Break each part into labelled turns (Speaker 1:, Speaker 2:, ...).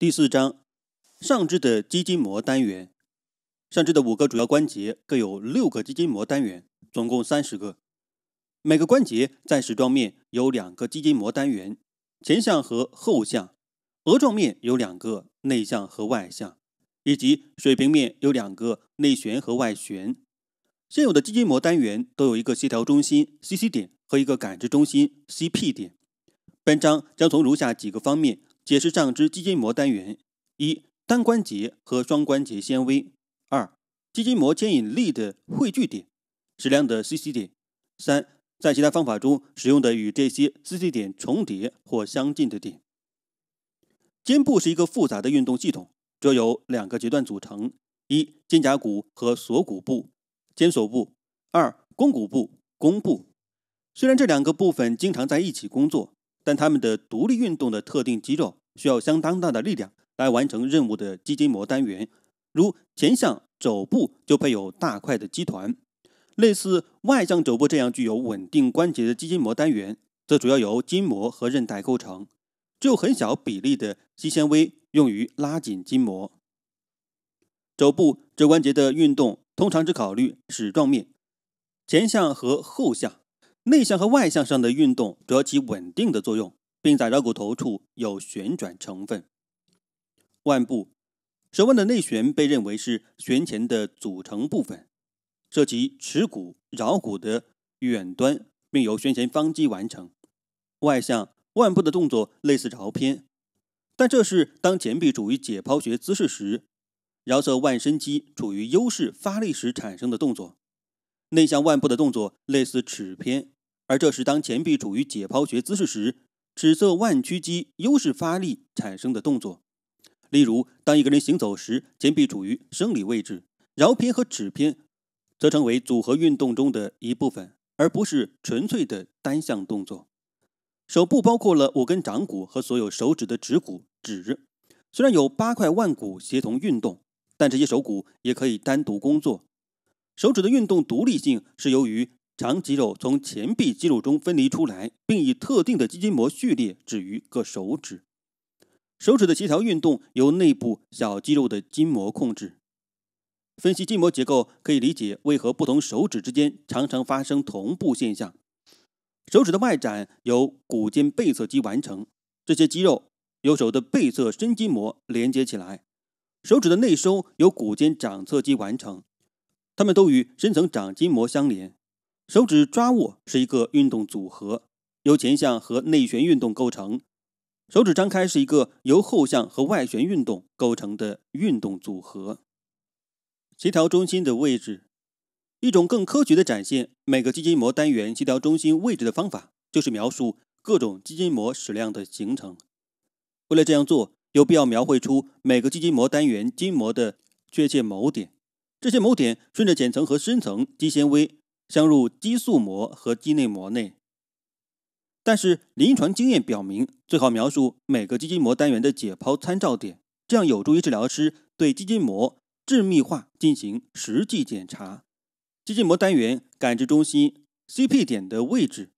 Speaker 1: 第四章，上肢的肌筋膜单元。上肢的五个主要关节各有六个肌筋膜单元，总共三十个。每个关节在矢状面有两个肌筋膜单元，前向和后向；额状面有两个内向和外向；以及水平面有两个内旋和外旋。现有的肌筋膜单元都有一个协调中心 （CC 点）和一个感知中心 （CP 点）。本章将从如下几个方面。解释上肢肌筋膜单元：一、单关节和双关节纤维；二、肌筋膜牵引力的汇聚点，矢量的 CC 点；三、在其他方法中使用的与这些 CC 点重叠或相近的点。肩部是一个复杂的运动系统，主要由两个阶段组成：一、肩胛骨和锁骨部、肩锁部；二、肱骨部、肱部。虽然这两个部分经常在一起工作。但它们的独立运动的特定肌肉需要相当大的力量来完成任务的肌筋膜单元，如前向肘部就配有大块的肌团。类似外向肘部这样具有稳定关节的肌筋膜单元，则主要由筋膜和韧带构成，只有很小比例的肌纤维用于拉紧筋膜。肘部肘关节的运动通常只考虑矢状面、前向和后向。内向和外向上的运动主要起稳定的作用，并在桡骨头处有旋转成分。腕部手腕的内旋被认为是旋前的组成部分，涉及尺骨桡骨的远端，并由旋前方肌完成。外向腕部的动作类似桡偏，但这是当前臂处于解剖学姿势时，桡侧腕伸肌处于优势发力时产生的动作。内向腕部的动作类似尺偏。而这是当前臂处于解剖学姿势时，尺侧腕屈肌优势发力产生的动作。例如，当一个人行走时，前臂处于生理位置，桡偏和尺偏则成为组合运动中的一部分，而不是纯粹的单向动作。手部包括了五根掌骨和所有手指的指骨、指。虽然有八块腕骨协同运动，但这些手骨也可以单独工作。手指的运动独立性是由于。长肌肉从前臂肌肉中分离出来，并以特定的肌筋膜序列止于各手指。手指的协调运动由内部小肌肉的筋膜控制。分析筋膜结构可以理解为何不同手指之间常常发生同步现象。手指的外展由骨间背侧肌完成，这些肌肉由手的背侧深筋膜连接起来。手指的内收由骨间掌侧肌完成，它们都与深层掌筋膜相连。手指抓握是一个运动组合，由前向和内旋运动构成；手指张开是一个由后向和外旋运动构成的运动组合。协调中心的位置，一种更科学的展现每个肌筋膜单元协调中心位置的方法，就是描述各种肌筋膜矢量的形成。为了这样做，有必要描绘出每个肌筋膜单元筋膜的确切锚点，这些锚点顺着浅层和深层肌纤维。镶入肌束膜和肌内膜内，但是临床经验表明，最好描述每个肌筋膜单元的解剖参照点，这样有助于治疗师对肌筋膜致密化进行实际检查。肌筋膜单元感知中心 （CP 点）的位置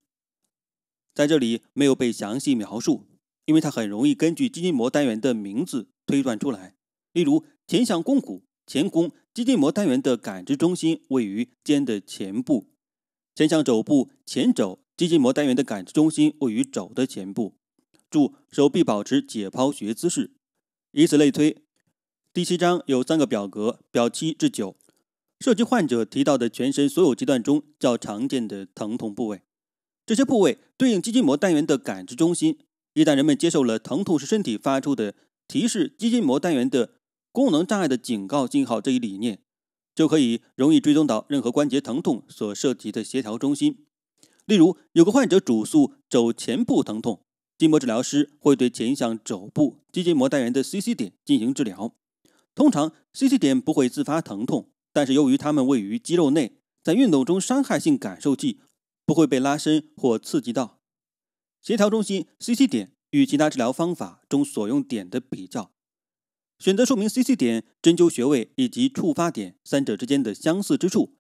Speaker 1: 在这里没有被详细描述，因为它很容易根据肌筋膜单元的名字推断出来，例如前向肱骨前肱。肌筋膜单元的感知中心位于肩的前部，前向肘部前肘。肌筋膜单元的感知中心位于肘的前部。注：手臂保持解剖学姿势，以此类推。第七章有三个表格，表七至九，涉及患者提到的全身所有阶段中较常见的疼痛部位。这些部位对应肌筋膜单元的感知中心。一旦人们接受了疼痛是身体发出的提示，肌筋膜单元的。功能障碍的警告信号这一理念，就可以容易追踪到任何关节疼痛所涉及的协调中心。例如，有个患者主诉肘前部疼痛，筋膜治疗师会对前向肘部肌筋膜单元的 CC 点进行治疗。通常，CC 点不会自发疼痛，但是由于它们位于肌肉内，在运动中伤害性感受器不会被拉伸或刺激到。协调中心 CC 点与其他治疗方法中所用点的比较。选择说明 CC 点、针灸穴位以及触发点三者之间的相似之处，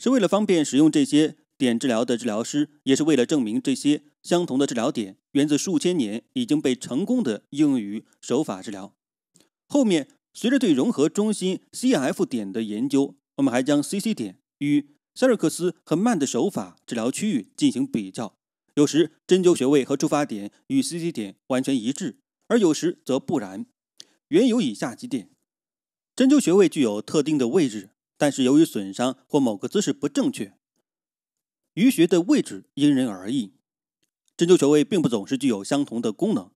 Speaker 1: 是为了方便使用这些点治疗的治疗师，也是为了证明这些相同的治疗点源自数千年已经被成功的应用于手法治疗。后面随着对融合中心 CF 点的研究，我们还将 CC 点与塞尔克斯和曼的手法治疗区域进行比较。有时针灸穴位和触发点与 CC 点完全一致，而有时则不然。原有以下几点：针灸穴位具有特定的位置，但是由于损伤或某个姿势不正确，淤穴的位置因人而异。针灸穴位并不总是具有相同的功能，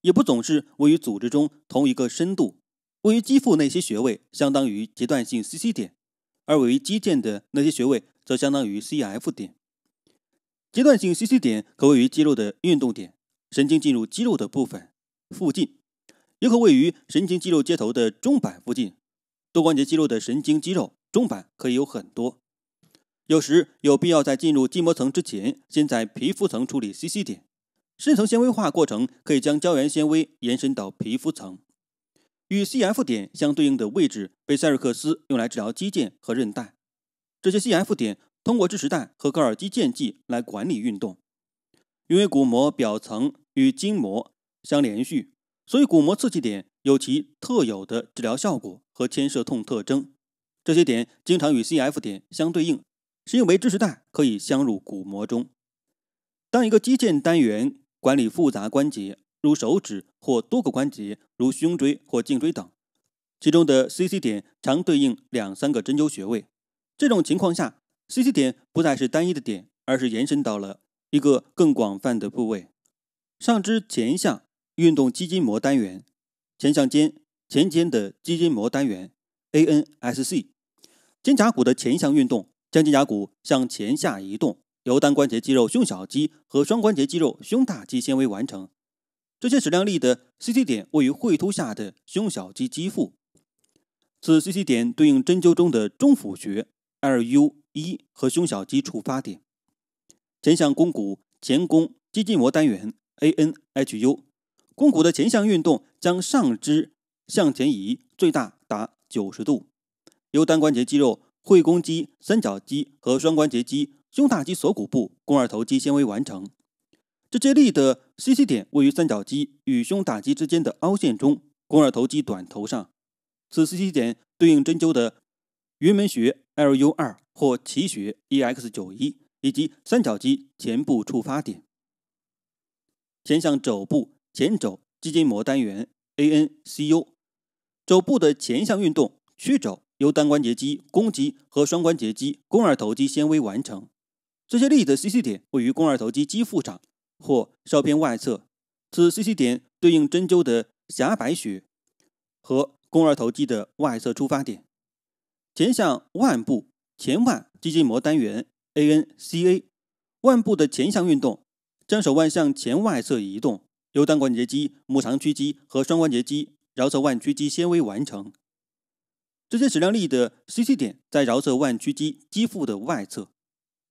Speaker 1: 也不总是位于组织中同一个深度。位于肌腹那些穴位相当于阶段性 CC 点，而位于肌腱的那些穴位则相当于 CF 点。阶段性 CC 点可位于肌肉的运动点、神经进入肌肉的部分附近。也可位于神经肌肉接头的中板附近。多关节肌肉的神经肌肉中板可以有很多。有时有必要在进入筋膜层之前，先在皮肤层处理 CC 点。深层纤维化过程可以将胶原纤维延伸到皮肤层。与 CF 点相对应的位置被塞尔克斯用来治疗肌腱和韧带。这些 CF 点通过支持带和高尔基腱器来管理运动。因为骨膜表层与筋膜相连续。所以，骨膜刺激点有其特有的治疗效果和牵涉痛特征。这些点经常与 CF 点相对应，是因为支持带可以镶入骨膜中。当一个肌腱单元管理复杂关节，如手指或多个关节，如胸椎或颈椎等，其中的 CC 点常对应两三个针灸穴位。这种情况下，CC 点不再是单一的点，而是延伸到了一个更广泛的部位。上肢前下。运动肌筋膜单元前向肩前肩的肌筋膜单元 A N S C，肩胛骨的前向运动将肩胛骨向前下移动，由单关节肌肉胸小肌和双关节肌肉胸大肌纤维完成。这些矢量力的 C T 点位于喙突下的胸小肌肌腹，此 C T 点对应针灸中的中府穴 L U 一和胸小肌触发点。前向肱骨前肱肌筋膜单元 A N H U。肱骨的前向运动将上肢向前移，最大达九十度，由单关节肌肉、喙肱肌、三角肌和双关节肌、胸大肌锁骨部肱二头肌纤维完成。这些力的吸 C 点位于三角肌与胸大肌之间的凹陷中，肱二头肌短头上。此吸 C 点对应针灸的云门穴 （LU2） 或奇穴 （EX91） 以及三角肌前部触发点。前向肘部。前肘肌筋膜单元 A N C U，肘部的前向运动屈肘由单关节肌肱肌和双关节肌肱二头肌纤维完成。这些力的 CC 点位于肱二头肌肌腹上或稍偏外侧。此 CC 点对应针灸的狭白穴和肱二头肌的外侧出发点。前向腕部前腕肌筋膜单元 A N C A，腕部的前向运动将手腕向前外侧移动。由单关节肌、拇长屈肌和双关节肌桡侧腕屈肌纤维完成。这些矢量力的 CC 点在桡侧腕屈肌肌腹的外侧，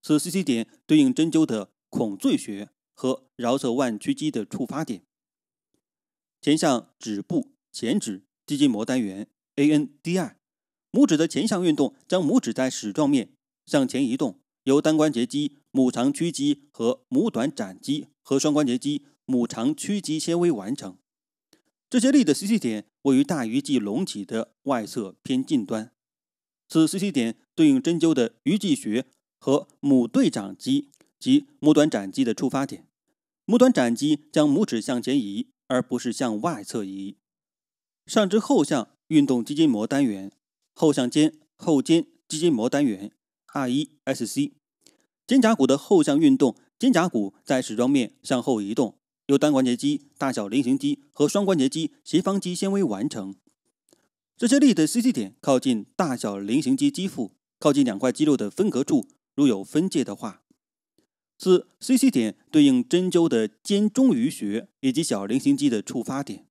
Speaker 1: 此 CC 点对应针灸的孔最穴和桡侧腕屈肌的触发点。前向指部前指肌筋膜单元 a n d i 拇指的前向运动将拇指在矢状面向前移动，由单关节肌、拇长屈肌和拇短展肌和双关节肌。拇长屈肌纤维完成，这些力的 CC 点位于大鱼际隆起的外侧偏近端。此 CC 点对应针灸的鱼际穴和拇对掌肌及拇短展肌的触发点。拇短展肌将拇指向前移，而不是向外侧移。上肢后向运动肌筋膜单元，后向肩后肩肌筋膜单元 R1SC。肩胛骨的后向运动，肩胛骨在矢状面向后移动。由单关节肌、大小菱形肌和双关节肌斜方肌纤维完成。这些力的 CC 点靠近大小菱形肌肌腹，靠近两块肌肉的分隔处，如有分界的话。四 CC 点对应针灸的肩中俞穴以及小菱形肌的触发点。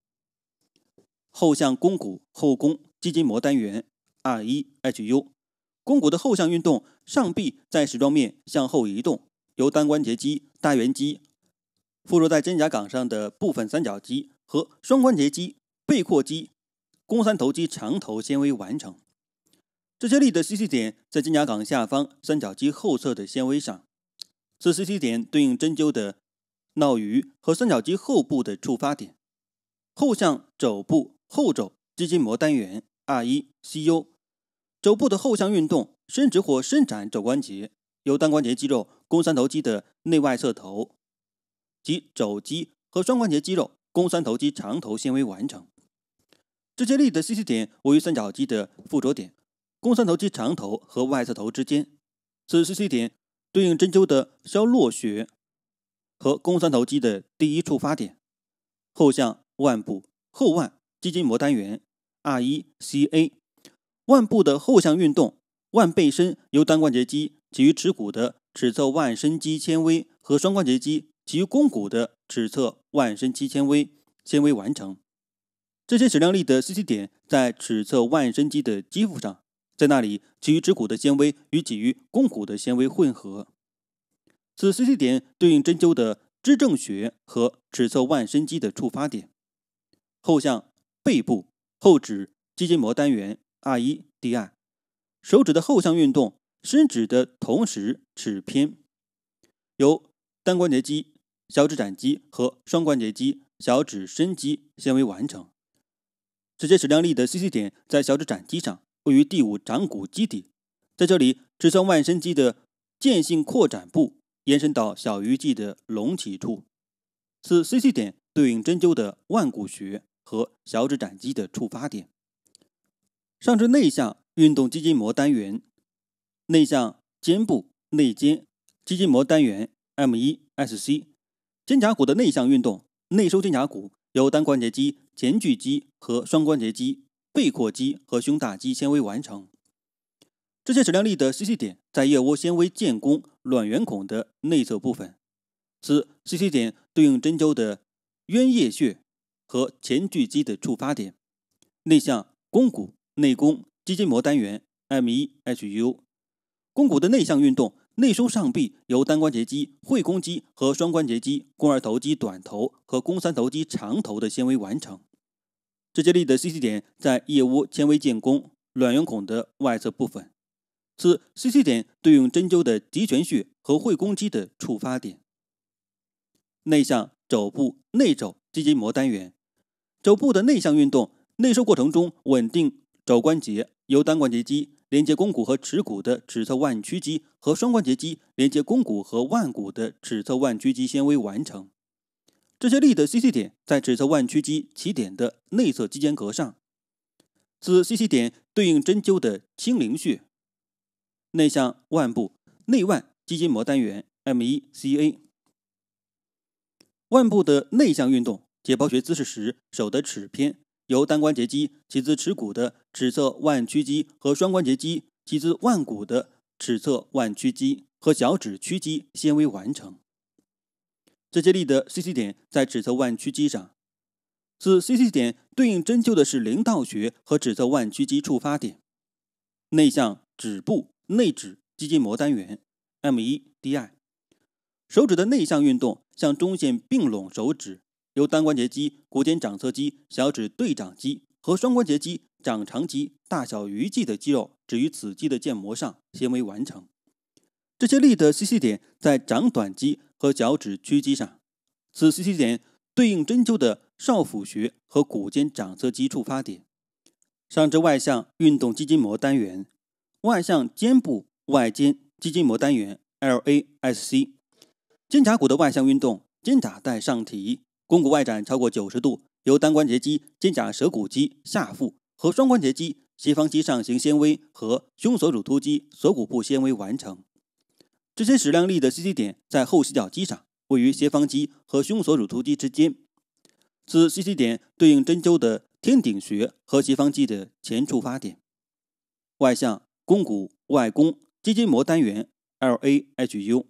Speaker 1: 后向肱骨后肱肌筋膜单元 R1HU，肱骨的后向运动，上臂在矢状面向后移动，由单关节肌大圆肌。附着在肩胛冈上的部分三角肌和双关节肌背阔肌、肱三头肌长头纤维完成。这些力的 CC 点在肩胛冈下方三角肌后侧的纤维上。此 CC 点对应针灸的闹鱼和三角肌后部的触发点。后向肘部后肘肌筋膜单元 R1CU。肘部的后向运动，伸直或伸展肘关节，由单关节肌肉肱三头肌的内外侧头。及肘肌和双关节肌肉，肱三头肌长头纤维完成。这些力的吸气点位于三角肌的附着点，肱三头肌长头和外侧头之间。此吸气点对应针灸的消络穴和肱三头肌的第一触发点。后向腕部后腕肌筋膜单元 R1CA。腕部的后向运动，腕背伸由单关节肌及尺骨的尺侧腕伸肌纤维和双关节肌。其肱骨的尺侧腕伸肌纤维纤维完成，这些矢量力的 CT 点在尺侧腕伸肌的肌腹上，在那里其余指骨的纤维与鲫鱼肱骨的纤维混合。此 CT 点对应针灸的支正穴和尺侧腕伸肌的触发点。后向背部后指肌筋膜单元 R1D2，手指的后向运动伸指的同时指偏，由单关节肌。小指展肌和双关节肌、小指伸肌纤维完成。直接矢量力的 CC 点在小指展肌上，位于第五掌骨基底，在这里指向腕伸肌的间性扩展部延伸到小鱼际的隆起处。此 CC 点对应针灸的腕骨穴和小指展肌的触发点。上肢内向运动肌筋膜单元，内向肩部内肩肌筋膜单元 M1SC。肩胛骨的内向运动，内收肩胛骨由单关节肌前锯肌和双关节肌背阔肌和胸大肌纤维完成。这些矢量力的吸气点在腋窝纤维建弓卵圆孔的内侧部分。此吸气点对应针灸的渊腋穴和前锯肌的触发点。内向肱骨内肱肌筋膜单元 M1HU，肱骨的内向运动。内收上臂由单关节肌会肱肌和双关节肌肱二头肌短头和肱三头肌长头的纤维完成，这些力的 CC 点在腋窝纤维腱弓卵圆孔的外侧部分，此 CC 点对应针灸的极泉穴和会肱肌的触发点。内向肘部内肘肌筋膜单元，肘部的内向运动内收过程中稳定肘关节由单关节肌。连接肱骨和尺骨的尺侧腕屈肌和双关节肌，连接肱骨和腕骨的尺侧腕屈肌纤维完成。这些力的 CC 点在尺侧腕屈肌起点的内侧肌间隔上。此 CC 点对应针灸的清灵穴。内向腕部内外肌筋膜单元 M 一 CA。腕部的内向运动，解剖学姿势时手的尺偏。由单关节肌起自尺骨的尺侧腕屈肌和双关节肌起自腕骨的尺侧腕屈肌和小指屈肌纤维完成。这些力的 CC 点在尺侧腕屈肌上，此 CC 点对应针灸的是灵道穴和尺侧腕屈肌触发点。内向指部内指肌筋膜单元 M1DI，手指的内向运动向中线并拢手指。由单关节肌骨间掌侧肌、小指对掌肌和双关节肌掌长肌、大小鱼际的肌肉止于此肌的腱膜上，纤维完成。这些力的吸气点在长短肌和脚趾屈肌上，此吸气点对应针灸的少府穴和骨间掌侧肌触发点。上肢外向运动肌筋膜单元，外向肩部外肩肌筋膜单元 （LASC）。肩胛骨的外向运动，肩胛带上提。肱骨外展超过九十度，由单关节肌肩胛舌骨肌下腹和双关节肌斜方肌上行纤维和胸锁乳突肌锁骨部纤维完成。这些矢量力的 CC 点在后斜角肌上，位于斜方肌和胸锁乳突肌之间。此 CC 点对应针灸的天顶穴和斜方肌的前触发点。外向肱骨外肱肌筋膜单元 L A H U，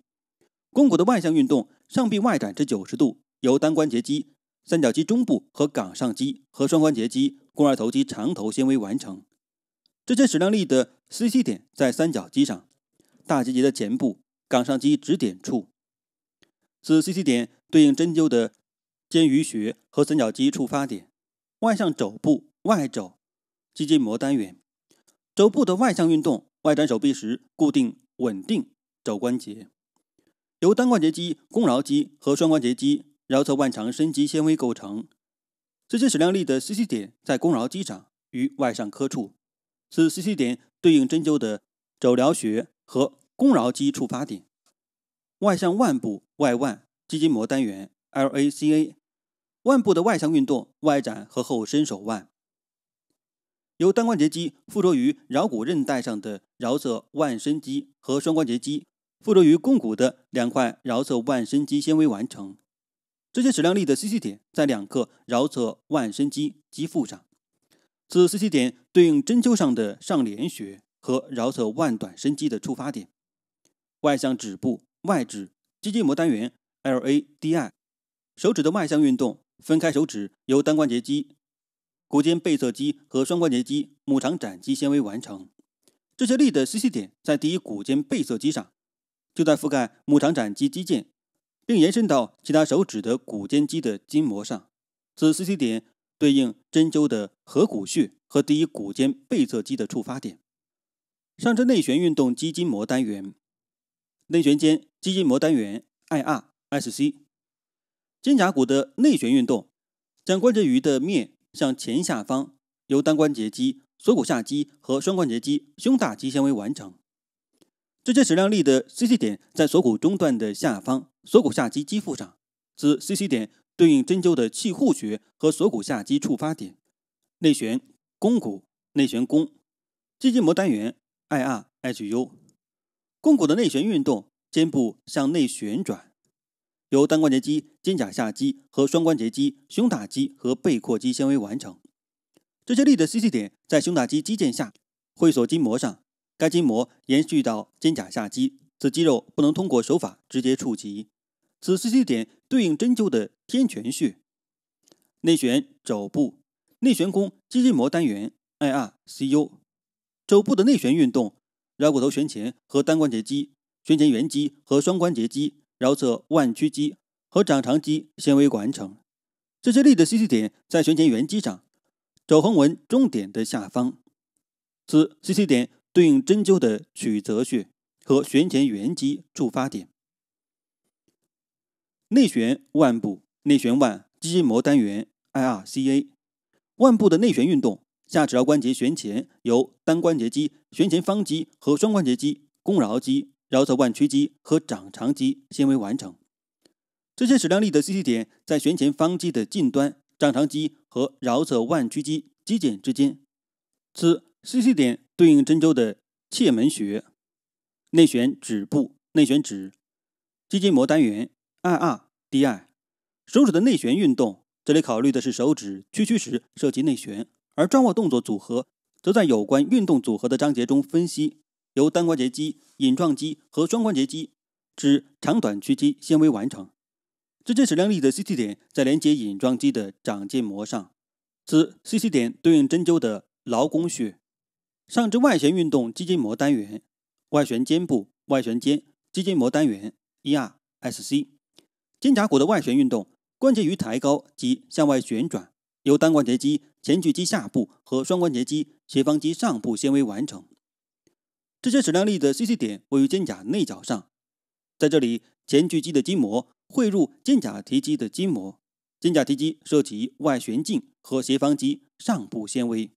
Speaker 1: 肱骨的外向运动上臂外展至九十度。由单关节肌三角肌中部和冈上肌和双关节肌肱二头肌长头纤维完成。这些矢量力的 CC 点在三角肌上，大结节的前部，冈上肌止点处。此 CC 点对应针灸的肩俞穴和三角肌触发点。外向肘部外肘肌筋膜单元，肘部的外向运动，外展手臂时固定稳定肘关节。由单关节肌肱桡肌和双关节肌。桡侧腕长伸肌纤维构成，这些矢量力的 CC 点在肱桡肌上与外上髁处，此 CC 点对应针灸的肘髎穴和肱桡肌触发点。外向腕部外腕肌筋膜单元 LACA，腕部的外向运动外展和后伸手腕，由单关节肌附着于桡骨韧带上的桡侧腕伸肌和双关节肌附着于肱骨的两块桡侧腕伸肌纤维完成。这些矢量力的吸气点在两侧桡侧腕伸肌肌腹上，此吸气点对应针灸上的上廉穴和桡侧腕短伸肌的触发点。外向指部外指肌筋膜单元 LADI，手指的外向运动分开手指由单关节肌、骨间背侧肌和双关节肌拇长展肌纤维完成。这些力的吸气点在第一骨间背侧肌上，就在覆盖拇长展肌肌腱。并延伸到其他手指的骨间肌的筋膜上，此 C C 点对应针灸的合谷穴和第一骨间背侧肌的触发点。上肢内旋运动肌筋膜单元，内旋肩肌筋膜单元 I R S C，肩胛骨的内旋运动将关节盂的面向前下方，由单关节肌锁骨下肌和双关节肌胸大肌纤维完成。这些矢量力的 C C 点在锁骨中段的下方。锁骨下肌肌腹上，自 CC 点对应针灸的气户穴和锁骨下肌触发点，内旋肱骨内旋肱，肌筋膜单元 IRHU，肱骨的内旋运动，肩部向内旋转，由单关节肌肩胛下肌和双关节肌胸大肌和背阔肌纤维完成，这些力的 CC 点在胸大肌肌腱下，会锁筋膜上，该筋膜延续到肩胛下肌，此肌肉不能通过手法直接触及。此 CC 点对应针灸的天泉穴，内旋肘部，内旋弓肌筋膜单元 IRCU，肘部的内旋运动，桡骨头旋前和单关节肌旋前圆肌和双关节肌桡侧腕屈肌和掌长肌纤维完成。这些力的 CC 点在旋前圆肌上，肘横纹中点的下方。此 CC 点对应针灸的曲泽穴和旋前圆肌触发点。内旋腕部，内旋腕肌筋膜单元 IRCA。腕部的内旋运动，下指桡关节旋前由单关节肌旋前方肌和双关节肌肱桡肌、桡侧腕屈肌和掌长肌纤维完成。这些矢量力的 CC 点在旋前方肌的近端、掌长肌和桡侧腕屈肌肌腱之间。此 CC 点对应针灸的切门穴。内旋指部，内旋指肌筋膜单元。ir di，手指的内旋运动，这里考虑的是手指屈曲时涉及内旋，而抓握动作组合，则在有关运动组合的章节中分析。由单关节肌隐状肌和双关节肌之长短屈肌纤维完成。直接量力的 c t 点在连接隐状肌的掌腱膜上，此 cc 点对应针灸的劳宫穴。上肢外旋运动肌筋膜单元，外旋肩部外旋肩肌筋膜单元 er sc。肩胛骨的外旋运动，关节盂抬高及向外旋转，由单关节肌前锯肌下部和双关节肌斜方肌上部纤维完成。这些矢量力的 CC 点位于肩胛内角上，在这里前锯肌的筋膜汇入肩胛提肌的筋膜，肩胛提肌涉及外旋颈和斜方肌上部纤维。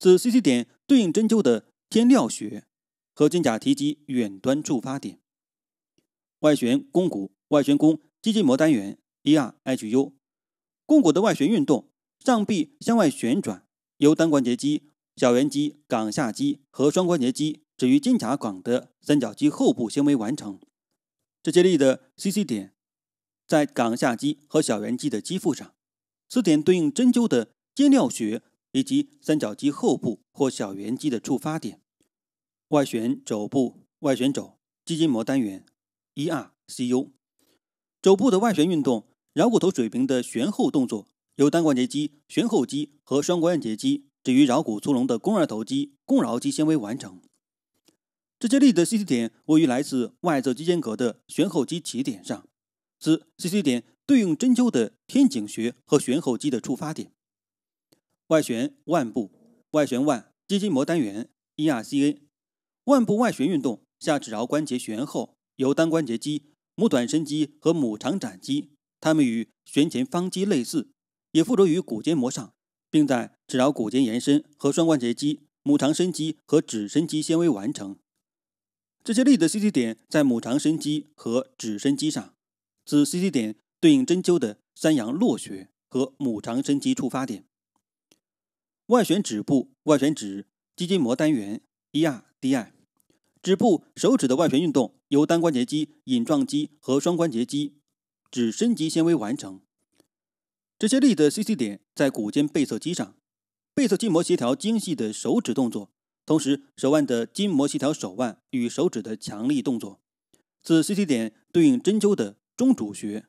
Speaker 1: 此 CC 点对应针灸的天髎穴和肩胛提肌远端触发点，外旋肱骨。外旋弓肌筋膜单元 E R H U，肱骨的外旋运动，上臂向外旋转，由单关节肌、小圆肌、冈下肌和双关节肌止于肩胛冈的三角肌后部纤维完成。这些力的 CC 点在冈下肌和小圆肌的肌腹上，此点对应针灸的肩髎穴以及三角肌后部或小圆肌的触发点。外旋肘部外旋肘肌筋膜单元 E R C U。肘部的外旋运动，桡骨头水平的旋后动作由单关节肌旋后肌和双关节肌，至于桡骨粗隆的肱二头肌、肱桡肌纤维完成。这些力的 CC 点位于来自外侧肌间隔的旋后肌起点上，此 CC 点对应针灸的天井穴和旋后肌的触发点。外旋腕部，外旋腕肌筋膜单元 e r c a 腕部外旋运动下指桡关节旋后由单关节肌。母短伸肌和母长展肌，它们与旋前方肌类似，也附着于骨间膜上，并在指桡骨间延伸和双关节肌、母长伸肌和指伸肌纤维完成。这些力的 C T 点在母长伸肌和指伸肌上，此 C T 点对应针灸的三阳络穴和母长伸肌触发点。外旋指部，外旋指肌筋膜单元 D2D2。指部手指的外旋运动由单关节肌、隐状肌和双关节肌、指伸肌纤维完成。这些力的 CC 点在骨间背侧肌上，背侧筋膜协调精细的手指动作，同时手腕的筋膜协调手腕与手指的强力动作。此 CC 点对应针灸的中主穴。